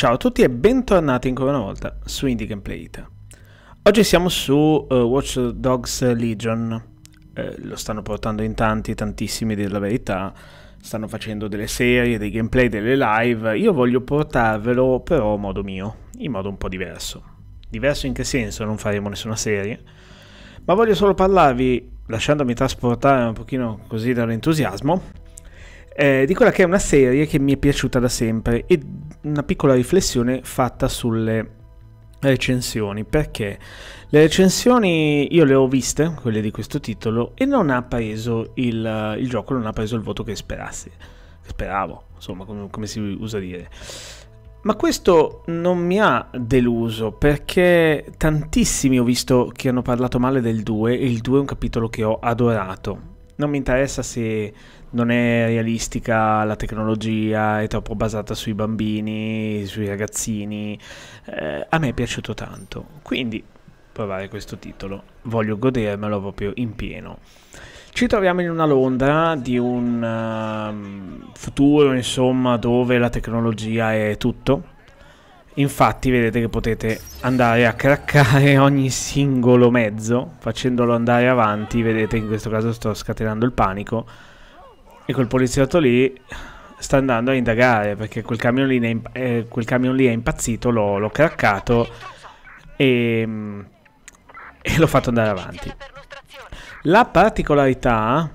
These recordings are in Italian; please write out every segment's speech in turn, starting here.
Ciao a tutti e bentornati ancora una volta su Indie Gameplay It. Oggi siamo su uh, Watch Dogs Legion. Eh, lo stanno portando in tanti, tantissimi della verità. Stanno facendo delle serie, dei gameplay, delle live. Io voglio portarvelo però a modo mio, in modo un po' diverso. Diverso in che senso? Non faremo nessuna serie. Ma voglio solo parlarvi, lasciandomi trasportare un pochino così dall'entusiasmo, eh, di quella che è una serie che mi è piaciuta da sempre e una piccola riflessione fatta sulle recensioni perché le recensioni io le ho viste, quelle di questo titolo, e non ha preso il, il gioco, non ha preso il voto che sperassi, speravo, insomma, come, come si usa dire. Ma questo non mi ha deluso perché tantissimi ho visto che hanno parlato male del 2 e il 2 è un capitolo che ho adorato non mi interessa se non è realistica la tecnologia, è troppo basata sui bambini, sui ragazzini. Eh, a me è piaciuto tanto, quindi provare questo titolo, voglio godermelo proprio in pieno. Ci troviamo in una Londra di un uh, futuro, insomma, dove la tecnologia è tutto Infatti vedete che potete andare a craccare ogni singolo mezzo facendolo andare avanti, vedete in questo caso sto scatenando il panico e quel poliziotto lì sta andando a indagare perché quel camion lì, è, eh, quel camion lì è impazzito, l'ho, craccato e, mm, e l'ho fatto andare avanti. La particolarità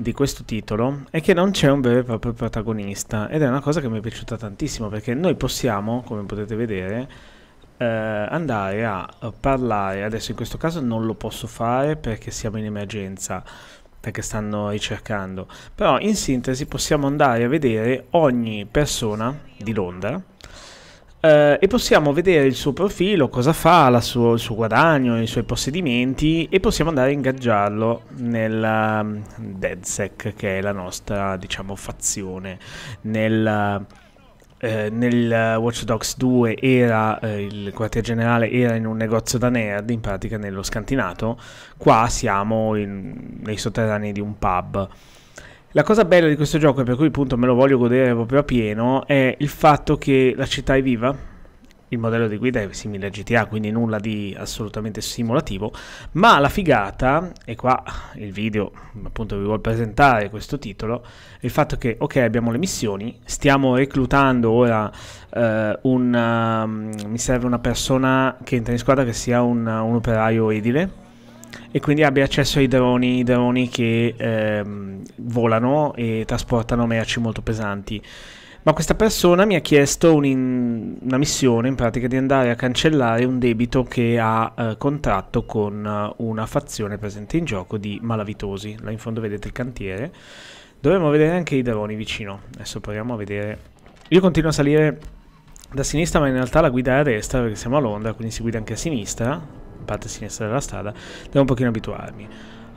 di questo titolo è che non c'è un vero e proprio protagonista ed è una cosa che mi è piaciuta tantissimo perché noi possiamo, come potete vedere, eh, andare a parlare, adesso in questo caso non lo posso fare perché siamo in emergenza, perché stanno ricercando, però in sintesi possiamo andare a vedere ogni persona di Londra Uh, e possiamo vedere il suo profilo, cosa fa, suo, il suo guadagno, i suoi possedimenti e possiamo andare a ingaggiarlo nel um, DedSec che è la nostra diciamo fazione nel, uh, nel Watch Dogs 2 era uh, il quartier generale era in un negozio da nerd in pratica nello scantinato qua siamo in, nei sotterranei di un pub la cosa bella di questo gioco, e per cui appunto me lo voglio godere proprio a pieno, è il fatto che la città è viva. Il modello di guida è simile a GTA, quindi nulla di assolutamente simulativo. Ma la figata, e qua il video appunto vi vuole presentare questo titolo, è il fatto che, ok, abbiamo le missioni, stiamo reclutando ora eh, un... Um, mi serve una persona che entra in squadra che sia un, un operaio edile e quindi abbia accesso ai droni, droni che ehm, volano e trasportano merci molto pesanti. Ma questa persona mi ha chiesto un in, una missione, in pratica di andare a cancellare un debito che ha eh, contratto con eh, una fazione presente in gioco di malavitosi. Là in fondo vedete il cantiere. Dovremmo vedere anche i droni vicino. Adesso proviamo a vedere. Io continuo a salire da sinistra, ma in realtà la guida è a destra perché siamo a Londra, quindi si guida anche a sinistra parte sinistra della strada, devo un pochino abituarmi.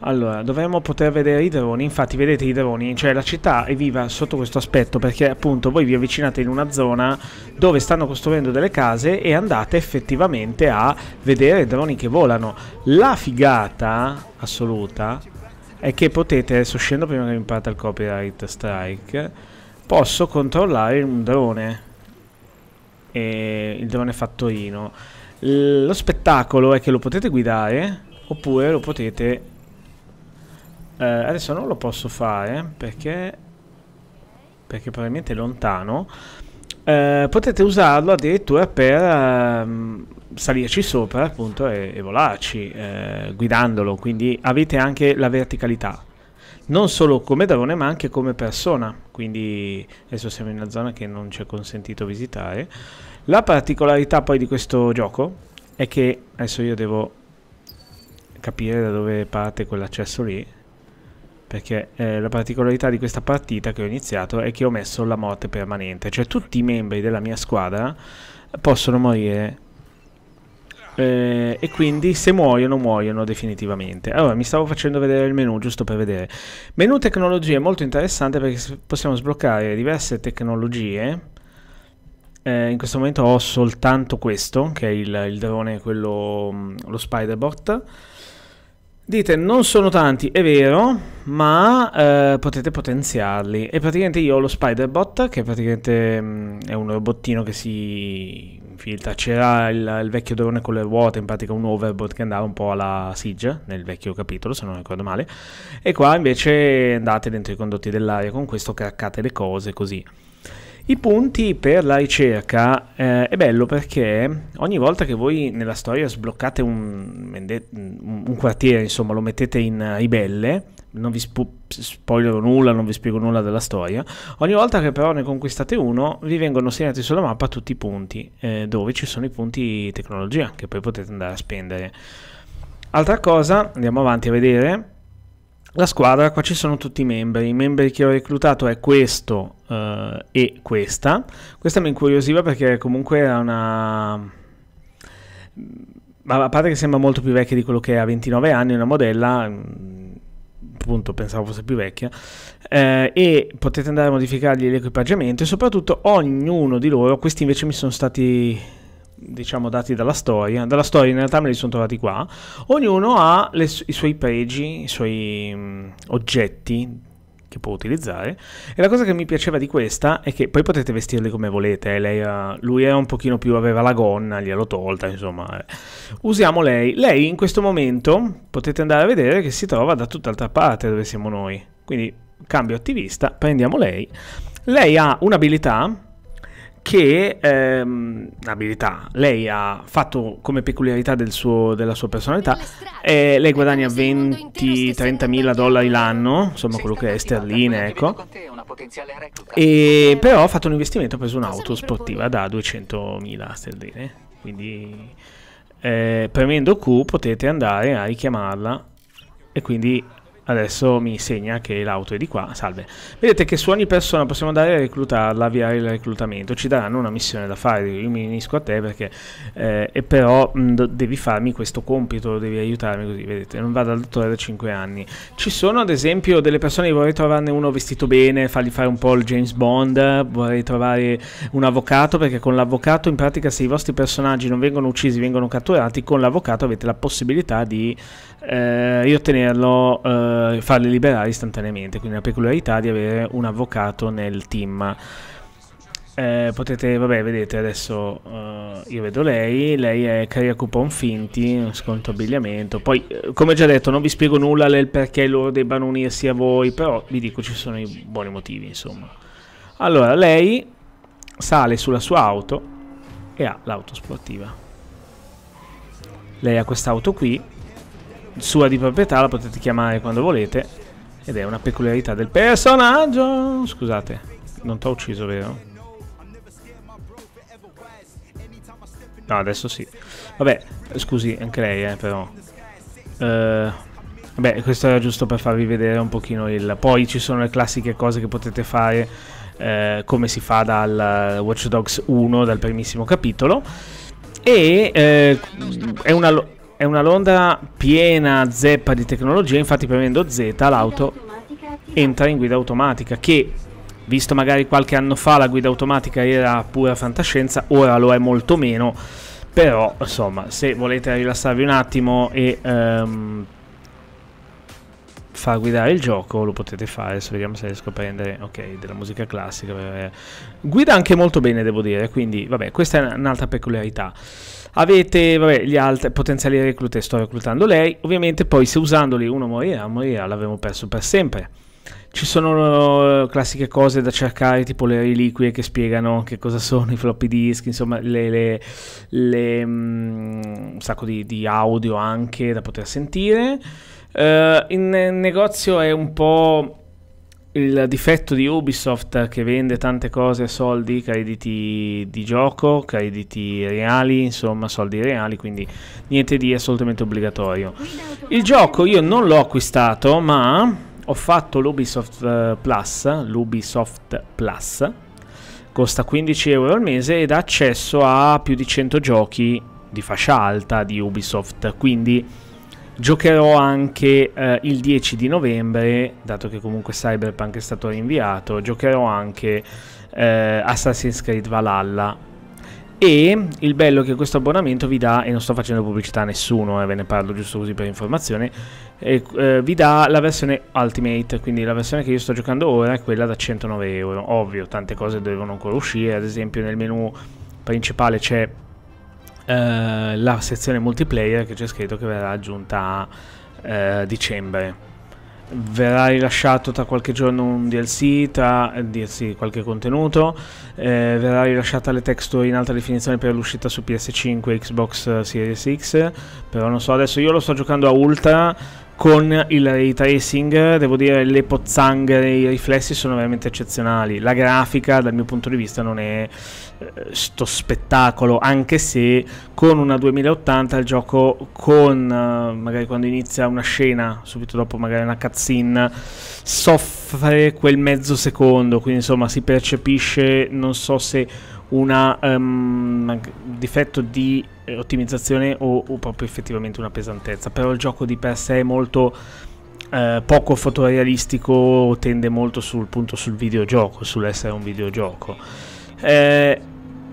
Allora, dovremmo poter vedere i droni, infatti vedete i droni, cioè la città è viva sotto questo aspetto perché appunto voi vi avvicinate in una zona dove stanno costruendo delle case e andate effettivamente a vedere i droni che volano. La figata assoluta è che potete, adesso scendo prima che mi parta il copyright strike, posso controllare un drone, e il drone fattorino lo spettacolo è che lo potete guidare oppure lo potete... Eh, adesso non lo posso fare perché... perché probabilmente è lontano. Eh, potete usarlo addirittura per ehm, salirci sopra appunto e, e volarci eh, guidandolo, quindi avete anche la verticalità non solo come drone ma anche come persona quindi adesso siamo in una zona che non ci è consentito visitare la particolarità poi di questo gioco è che adesso io devo capire da dove parte quell'accesso lì perché eh, la particolarità di questa partita che ho iniziato è che ho messo la morte permanente, cioè tutti i membri della mia squadra possono morire eh, e quindi se muoiono muoiono definitivamente. Allora mi stavo facendo vedere il menu giusto per vedere. Menu tecnologie è molto interessante perché possiamo sbloccare diverse tecnologie eh, in questo momento ho soltanto questo, che è il, il drone, quello, mm, lo Spiderbot. Dite, non sono tanti, è vero, ma eh, potete potenziarli. E praticamente io ho lo Spiderbot, che praticamente mh, mm, è un robottino che si infiltra. C'era il, il, vecchio drone con le ruote, in pratica un overboard che andava un po' alla Siege, nel vecchio capitolo, se non ricordo male. E qua invece andate dentro i condotti dell'aria con questo, craccate le cose, così. I punti per la ricerca eh, è bello perché ogni volta che voi nella storia sbloccate un, un quartiere, insomma, lo mettete in ribelle, eh, non vi spu- spoilerò nulla, non vi spiego nulla della storia. Ogni volta che però ne conquistate uno, vi vengono segnati sulla mappa tutti i punti, eh, dove ci sono i punti tecnologia che poi potete andare a spendere. Altra cosa, andiamo avanti a vedere la squadra, qua ci sono tutti i membri, i membri che ho reclutato è questo uh, e questa. Questa mi incuriosiva perché comunque era una... Ma A parte che sembra molto più vecchia di quello che è, a 29 anni, una modella, mm, appunto pensavo fosse più vecchia, eh, e potete andare a modificargli l'equipaggiamento e soprattutto ognuno di loro, questi invece mi sono stati diciamo dati dalla storia, dalla storia in realtà me li sono trovati qua, ognuno ha le, i suoi pregi, i suoi mh, mm, oggetti che può utilizzare. E la cosa che mi piaceva di questa è che poi potete vestirli come volete. Eh. Ha, lui era un pochino più, aveva la gonna, gliel'ho tolta, insomma. Eh. Usiamo lei. Lei in questo momento potete andare a vedere che si trova da tutt'altra parte dove siamo noi. Quindi cambio attivista, prendiamo lei. Lei ha un'abilità che ehm, abilità lei ha fatto come peculiarità del suo, della sua personalità eh, lei guadagna 20-30 mila dollari l'anno insomma quello che è sterline ecco e però ha fatto un investimento ha preso un'auto sportiva da 200 mila sterline quindi eh, premendo Q potete andare a richiamarla e quindi Adesso mi segna che l'auto è di qua. Salve. Vedete che su ogni persona possiamo andare a reclutarla, avviare il reclutamento. Ci daranno una missione da fare. Io mi unisco a te perché, eh, e però mh, devi farmi questo compito, devi aiutarmi così. Vedete, non vado al dottore da 5 anni. Ci sono, ad esempio, delle persone che vorrei trovarne uno vestito bene, fargli fare un po' il James Bond. Vorrei trovare un avvocato perché con l'avvocato, in pratica, se i vostri personaggi non vengono uccisi, vengono catturati, con l'avvocato avete la possibilità di eh, riotenerlo. Eh, eh, farli liberare istantaneamente, quindi la peculiarità di avere un avvocato nel team. Eh, potete, vabbè, vedete adesso uh, io vedo lei, lei è Caria Coupon Finti, sconto abbigliamento. Poi, eh, come già detto, non vi spiego nulla del perché loro debbano unirsi a voi, però vi dico ci sono i buoni motivi, insomma. Allora, lei sale sulla sua auto e ha l'auto sportiva. Lei ha quest'auto qui sua di proprietà, la potete chiamare quando volete ed è una peculiarità del personaggio. Scusate, non t'ho ucciso, vero? No, adesso sì. Vabbè, scusi, anche lei, eh, però. Uh, vabbè, questo era giusto per farvi vedere un pochino il... Poi ci sono le classiche cose che potete fare eh, come si fa dal Watch Dogs 1, dal primissimo capitolo. E eh, è una... È una Londra piena zeppa di tecnologia, infatti premendo Z l'auto entra in guida automatica che visto magari qualche anno fa la guida automatica era pura fantascienza, ora lo è molto meno, però insomma se volete rilassarvi un attimo e... Um, far guidare il gioco lo potete fare adesso vediamo se riesco a prendere ok della musica classica guida anche molto bene devo dire quindi vabbè questa è un'altra peculiarità avete vabbè, gli altri potenziali reclute sto reclutando lei ovviamente poi se usandoli uno morirà morirà l'avremo perso per sempre ci sono eh, classiche cose da cercare, tipo le reliquie che spiegano che cosa sono i floppy disk, insomma, le, le, le, um, un sacco di, di audio anche da poter sentire. Uh, in negozio è un po' il difetto di Ubisoft che vende tante cose, a soldi, crediti di gioco, crediti reali, insomma soldi reali, quindi niente di assolutamente obbligatorio. Il gioco io non l'ho acquistato, ma ho fatto l'Ubisoft eh, Plus, l'Ubisoft Plus, costa 15 euro al mese ed ha accesso a più di 100 giochi di fascia alta di Ubisoft, quindi Giocherò anche eh, il 10 di novembre, dato che comunque Cyberpunk è stato rinviato, giocherò anche eh, Assassin's Creed Valhalla. E il bello che questo abbonamento vi dà, e non sto facendo pubblicità a nessuno, eh, ve ne parlo giusto così per informazione, eh, eh, vi dà la versione Ultimate, quindi la versione che io sto giocando ora è quella da 109 euro. Ovvio, tante cose devono ancora uscire, ad esempio nel menu principale c'è eh, la sezione multiplayer che c'è scritto che verrà aggiunta a eh, dicembre verrà rilasciato tra qualche giorno un DLC, tra eh, DLC qualche contenuto, eh, verrà rilasciata le texture in alta definizione per l'uscita su PS5 e Xbox Series X, però non so, adesso io lo sto giocando a ultra, con il ray tracing, devo dire le pozzanghe i riflessi sono veramente eccezionali. La grafica, dal mio punto di vista, non è eh, sto spettacolo, anche se con una 2080 il gioco con eh, magari quando inizia una scena, subito dopo magari una cutscene, soffre quel mezzo secondo, quindi insomma si percepisce, non so se un ehm, um, difetto di eh, ottimizzazione o, o, proprio effettivamente una pesantezza. Però il gioco di per sé è molto eh, poco fotorealistico, tende molto sul punto sul videogioco, sull'essere un videogioco. Eh,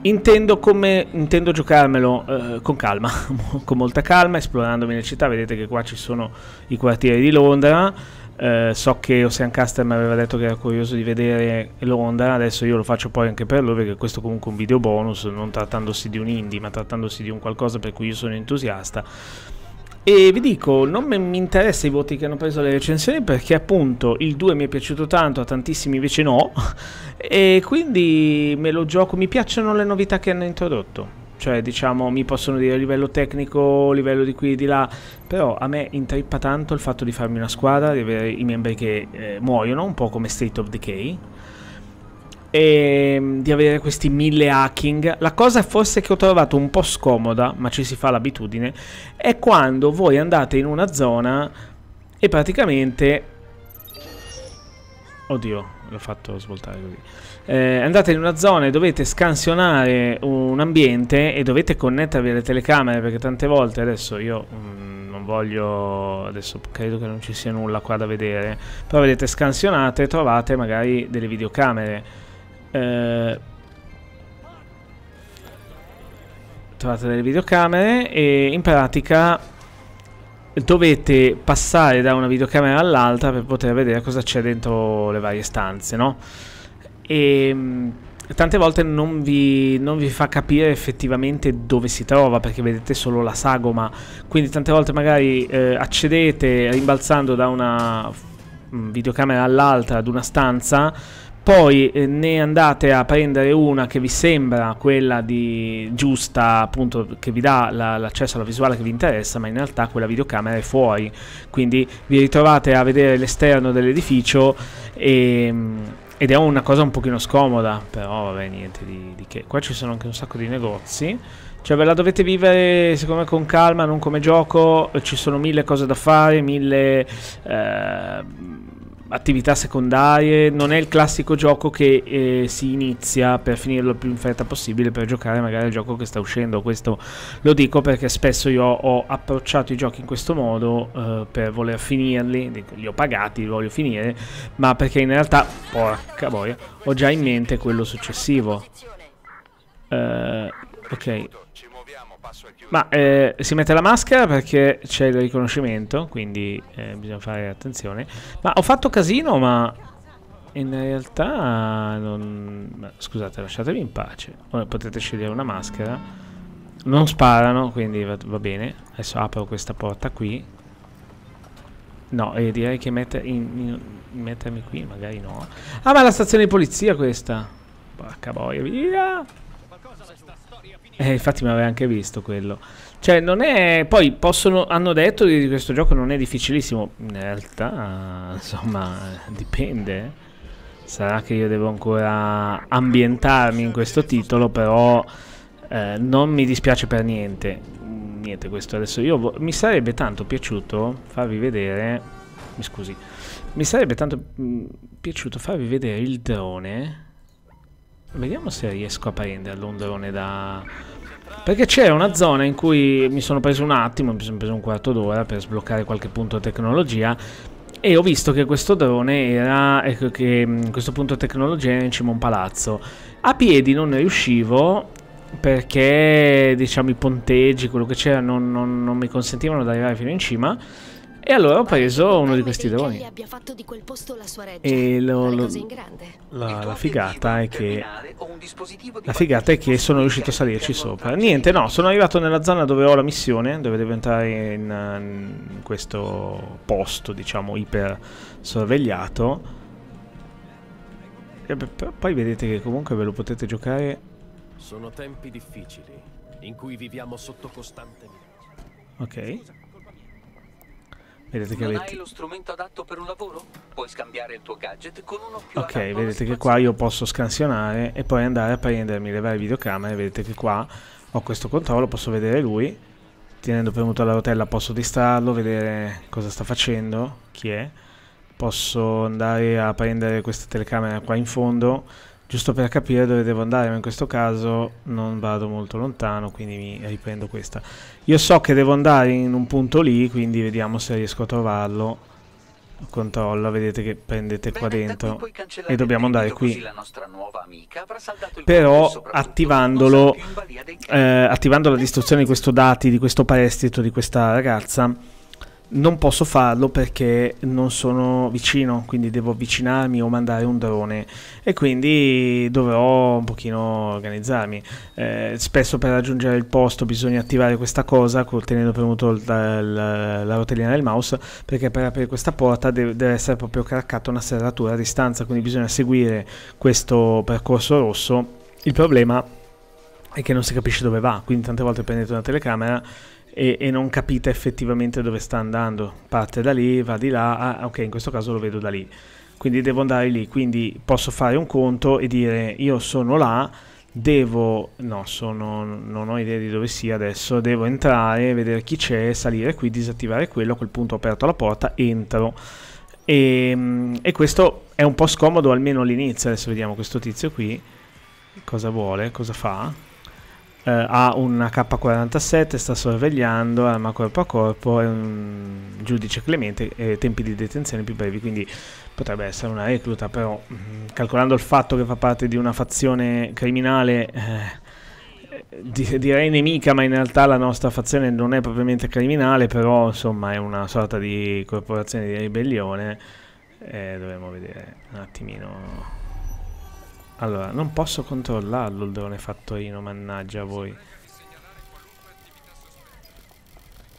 Intendo, come, intendo giocarmelo eh, con calma, con molta calma, esplorandomi le città. Vedete che qua ci sono i quartieri di Londra. Eh, so che Ocean Caster mi aveva detto che era curioso di vedere l'onda, adesso io lo faccio poi anche per loro perché questo comunque è un video bonus, non trattandosi di un indie ma trattandosi di un qualcosa per cui io sono entusiasta. E vi dico, non mi interessa i voti che hanno preso le recensioni perché appunto il 2 mi è piaciuto tanto, a tantissimi invece no, e quindi me lo gioco, mi piacciono le novità che hanno introdotto cioè diciamo mi possono dire livello tecnico, livello di qui e di là, però a me intrippa tanto il fatto di farmi una squadra, di avere i membri che eh, muoiono, un po' come State of Decay, e ehm, di avere questi mille hacking. La cosa forse che ho trovato un po' scomoda, ma ci si fa l'abitudine, è quando voi andate in una zona e praticamente Oddio, l'ho fatto svoltare così. Eh, andate in una zona e dovete scansionare un ambiente e dovete connettervi alle telecamere perché tante volte adesso io mh, mm, non voglio... Adesso credo che non ci sia nulla qua da vedere. Però vedete scansionate e trovate magari delle videocamere. Eh, trovate delle videocamere e in pratica dovete passare da una videocamera all'altra per poter vedere cosa c'è dentro le varie stanze, no? E ehm, tante volte non vi, non vi, fa capire effettivamente dove si trova perché vedete solo la sagoma quindi tante volte magari eh, accedete rimbalzando da una mm, videocamera all'altra ad una stanza poi eh, ne andate a prendere una che vi sembra quella di giusta, appunto, che vi dà l'accesso alla visuale che vi interessa, ma in realtà quella videocamera è fuori. Quindi vi ritrovate a vedere l'esterno dell'edificio e, ehm, ed è una cosa un pochino scomoda, però vabbè, niente di, di che. Qua ci sono anche un sacco di negozi. Cioè ve la dovete vivere secondo me con calma, non come gioco, ci sono mille cose da fare, mille... Eh, attività secondarie, non è il classico gioco che eh, si inizia per finirlo il più in fretta possibile per giocare magari al gioco che sta uscendo, questo lo dico perché spesso io ho approcciato i giochi in questo modo eh, per voler finirli, li ho pagati, li voglio finire, ma perché in realtà, porca boia, ho già in mente quello successivo. Eh, ok, ma eh, si mette la maschera perché c'è il riconoscimento, quindi eh, bisogna fare attenzione. Ma ho fatto casino, ma in realtà non... Scusate, lasciatemi in pace. Potete scegliere una maschera. Non sparano, quindi va, va bene. Adesso apro questa porta qui. No, e eh, direi che mette in, in, mettermi qui magari no. Ah, ma è la stazione di polizia questa. Porca boia, via! Eh, infatti mi aveva anche visto quello. Cioè, non è... Poi possono... hanno detto che questo gioco non è difficilissimo. In realtà, insomma, dipende. Sarà che io devo ancora ambientarmi in questo titolo, però eh, non mi dispiace per niente. Niente, questo adesso io... Mi sarebbe tanto piaciuto farvi vedere... Mi scusi. Mi sarebbe tanto mm, piaciuto farvi vedere il drone Vediamo se riesco a prenderlo un drone da... Perché c'era una zona in cui mi sono preso un attimo, mi sono preso un quarto d'ora per sbloccare qualche punto tecnologia e ho visto che questo drone era, ecco che mm, questo punto tecnologia era in cima a un palazzo. A piedi non ne riuscivo perché diciamo i ponteggi, quello che c'era non, non, non mi consentivano di arrivare fino in cima e allora ho preso uno di questi droni. E lo, lo, la, la, figata è che. La figata è che sono riuscito a salirci sopra. Niente, no, sono arrivato nella zona dove ho la missione, dove devo entrare in, in questo posto, diciamo, iper sorvegliato. E poi vedete che comunque ve lo potete giocare. Sono tempi difficili in cui viviamo sotto costante. Ok. Vedete che non avete... hai lo strumento adatto per un lavoro? Puoi scambiare il tuo gadget con uno più Ok, vedete che qua io posso scansionare e poi andare a prendermi le varie videocamere. Vedete che qua ho questo controllo, posso vedere lui. Tenendo premuto la rotella posso distrarlo, vedere cosa sta facendo, chi è. Posso andare a prendere questa telecamera qua in fondo giusto per capire dove devo andare, ma in questo caso non vado molto lontano, quindi mi riprendo questa. Io so che devo andare in un punto lì, quindi vediamo se riesco a trovarlo. Controllo, vedete che prendete qua dentro e dobbiamo andare qui. Però attivandolo, eh, attivando la distruzione di questo dati, di questo prestito, di questa ragazza, non posso farlo perché non sono vicino, quindi devo avvicinarmi o mandare un drone e quindi dovrò un pochino organizzarmi. Eh, spesso per raggiungere il posto bisogna attivare questa cosa tenendo premuto il, la, la, rotellina del mouse perché per aprire questa porta deve, deve essere proprio craccata una serratura a distanza, quindi bisogna seguire questo percorso rosso. Il problema è che non si capisce dove va, quindi tante volte prendete una telecamera e, e, non capite effettivamente dove sta andando. Parte da lì, va di là, ah, ah, ok, in questo caso lo vedo da lì. Quindi devo andare lì, quindi posso fare un conto e dire io sono là, devo, no, sono, non ho idea di dove sia adesso, devo entrare, vedere chi c'è, salire qui, disattivare quello, a quel punto ho aperto la porta, entro. E, ehm, e questo è un po' scomodo almeno all'inizio, adesso vediamo questo tizio qui, cosa vuole, cosa fa. Eh, ha una K47, sta sorvegliando, arma corpo a corpo, è un giudice clemente e tempi di detenzione più brevi, quindi potrebbe essere una recluta, però mm, calcolando il fatto che fa parte di una fazione criminale... Eh, direi nemica, ma in realtà la nostra fazione non è propriamente criminale, però insomma è una sorta di corporazione di ribellione. Eh, dovremmo vedere un attimino allora, non posso controllarlo il drone fattorino, mannaggia voi.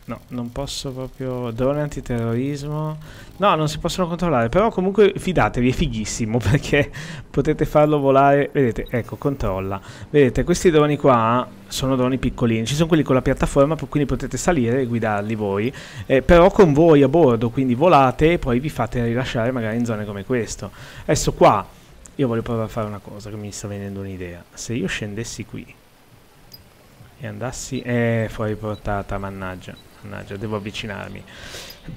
No, non posso proprio... Drone antiterrorismo... No, non si possono controllare, però comunque fidatevi, è fighissimo, perché potete farlo volare... Vedete, ecco, controlla. Vedete, questi droni qua sono droni piccolini, ci sono quelli con la piattaforma, quindi potete salire e guidarli voi, eh, però con voi a bordo, quindi volate e poi vi fate rilasciare magari in zone come questo. Adesso qua io voglio provare a fare una cosa che mi sta venendo un'idea. Se io scendessi qui e andassi... Eh, fuori portata, mannaggia. Mannaggia, devo avvicinarmi.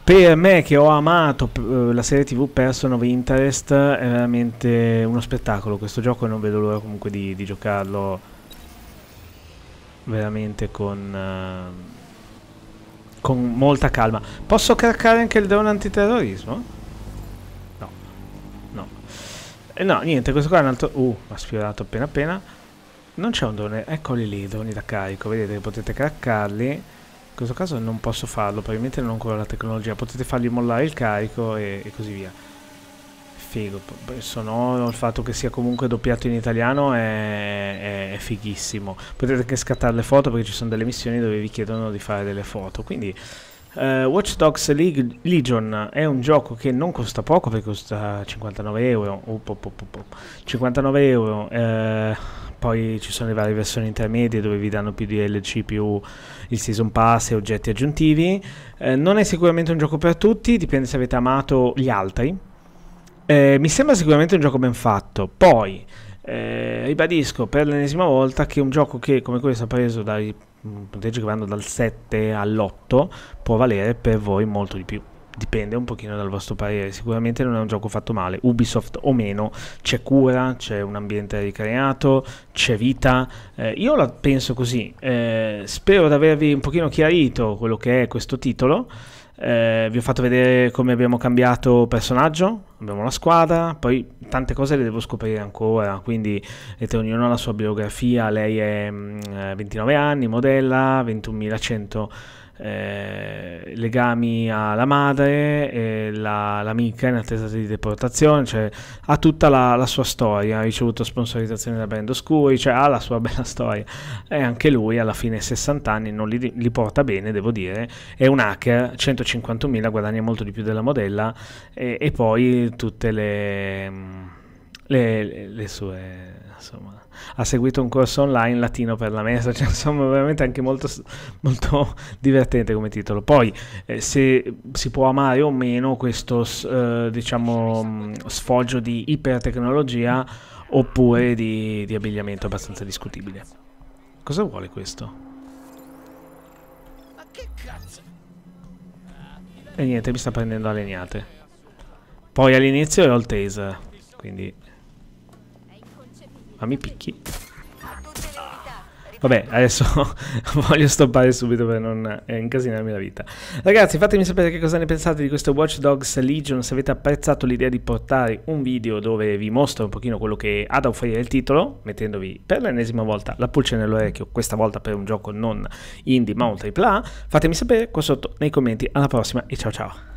Per me che ho amato eh, la serie TV Person of Interest è veramente uno spettacolo questo gioco e non vedo l'ora comunque di, di, giocarlo veramente con, uh, con molta calma. Posso craccare anche il drone antiterrorismo? E eh, no, niente, questo qua è un altro... Uh, ha sfiorato appena appena. Non c'è un drone, eccoli lì, droni da carico, vedete, potete craccarli. In questo caso non posso farlo, probabilmente non ho ancora la tecnologia. Potete fargli mollare il carico e, e così via. Figo, sonoro, il fatto che sia comunque doppiato in italiano è, è, è fighissimo. Potete anche scattare le foto perché ci sono delle missioni dove vi chiedono di fare delle foto, quindi... Uh, Watch Dogs League Legion è un gioco che non costa poco perché costa 59 euro. Uh, po, po, po, 59 euro. Uh, poi ci sono le varie versioni intermedie dove vi danno più DLC, più il season pass e oggetti aggiuntivi. Eh, non è sicuramente un gioco per tutti, dipende se avete amato gli altri. mi sembra sicuramente un gioco ben fatto. Poi ribadisco per l'ennesima volta che un gioco che come questo ha preso dai un punteggio che vanno dal 7 all'8 può valere per voi molto di più dipende un pochino dal vostro parere sicuramente non è un gioco fatto male Ubisoft o meno c'è cura c'è un ambiente ricreato c'è vita eh, io la penso così eh, spero di avervi un pochino chiarito quello che è questo titolo eh, vi ho fatto vedere come abbiamo cambiato personaggio, abbiamo la squadra, poi tante cose le devo scoprire ancora, quindi vedete ognuno ha la sua biografia, lei è mh, mm, eh, 29 anni, modella, 21.100 eh, legami alla madre, la, l'amica in attesa di deportazione, cioè ha tutta la, la sua storia, ha ricevuto sponsorizzazioni da brand oscuri, cioè ha la sua bella storia. E anche lui alla fine 60 anni non li, li porta bene, devo dire, è un hacker, 150.000, guadagna molto di più della modella e, e poi tutte le, le, le sue... insomma ha seguito un corso online latino per la messa, cioè, insomma veramente anche molto, molto divertente come titolo. Poi eh, se si può amare o meno questo eh, diciamo mm, sfoggio di ipertecnologia oppure di, di abbigliamento abbastanza discutibile. Cosa vuole questo? E niente, mi sta prendendo a legnate. Poi all'inizio ero il taser, quindi ma mi picchi? Vabbè, adesso voglio stoppare subito per non eh, incasinarmi la vita. Ragazzi, fatemi sapere che cosa ne pensate di questo Watch Dogs Legion, se avete apprezzato l'idea di portare un video dove vi mostro un pochino quello che ha da offrire il titolo, mettendovi per l'ennesima volta la pulce nell'orecchio, questa volta per un gioco non indie ma un AAA. Fatemi sapere qua sotto nei commenti, alla prossima e ciao ciao!